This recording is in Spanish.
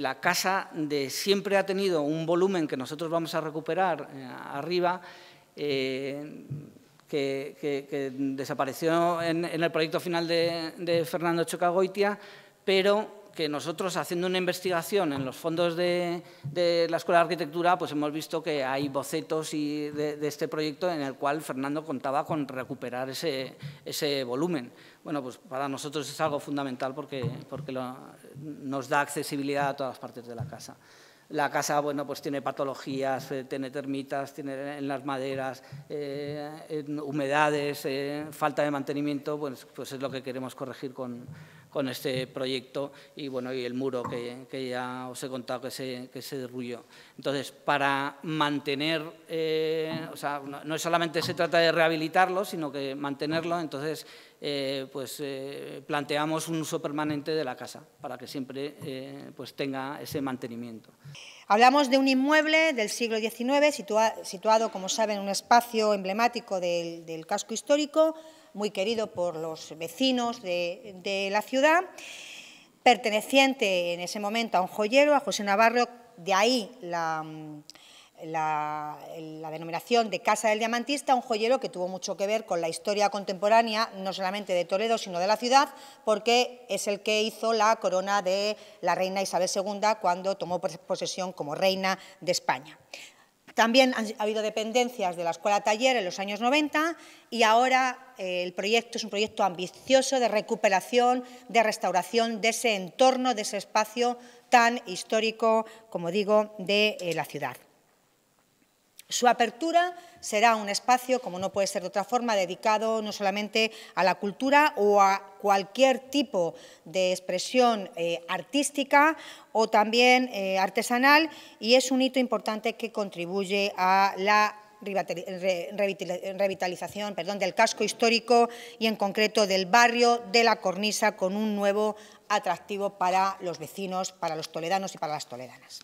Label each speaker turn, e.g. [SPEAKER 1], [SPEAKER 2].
[SPEAKER 1] la casa de siempre ha tenido un volumen que nosotros vamos a recuperar eh, arriba, eh, que, desapareció en, el proyecto final de, de Fernando Chocagoitia, pero que nosotros haciendo una investigación en los fondos de, la Escuela de Arquitectura, pues hemos visto que hay bocetos de, este proyecto en el cual Fernando contaba con recuperar ese, volumen. Bueno, pues para nosotros es algo fundamental porque, nos da accesibilidad a todas las partes de la casa la casa bueno, pues tiene patologías, eh, tiene termitas, tiene en las maderas, eh, humedades, eh, falta de mantenimiento, pues, pues es lo que queremos corregir con, este proyecto y bueno y el muro que, ya os he contado que se, que se derruyó. Entonces, para mantener, o sea, no, no, solamente se trata de rehabilitarlo, sino que mantenerlo, entonces eh, pues, eh, planteamos un uso permanente de la casa para que siempre eh, pues, tenga ese mantenimiento.
[SPEAKER 2] Hablamos de un inmueble del siglo XIX situado, como saben, en un espacio emblemático del, casco histórico, muy querido por los vecinos de, de la ciudad, perteneciente en ese momento a un joyero, a José Navarro, de ahí la la, denominación de Casa del Diamantista, un joyero que tuvo mucho que ver con la historia contemporánea, no solamente de Toledo, sino de la ciudad, porque es el que hizo la corona de la reina Isabel II cuando tomó posesión como reina de España. También ha habido dependencias de la Escuela Taller en los años 90 y ahora eh, el proyecto es un proyecto ambicioso de recuperación, de restauración de ese entorno, de ese espacio tan histórico, como digo, de eh, la ciudad. Su apertura será un espacio, como no puede ser de otra forma, dedicado no solamente a la cultura o a cualquier tipo de expresión eh, artística o también eh, artesanal y es un hito importante que contribuye a la revitalización del casco histórico y en concreto del barrio de la Cornisa con un nuevo atractivo para los vecinos, para los toledanos y para las toledanas.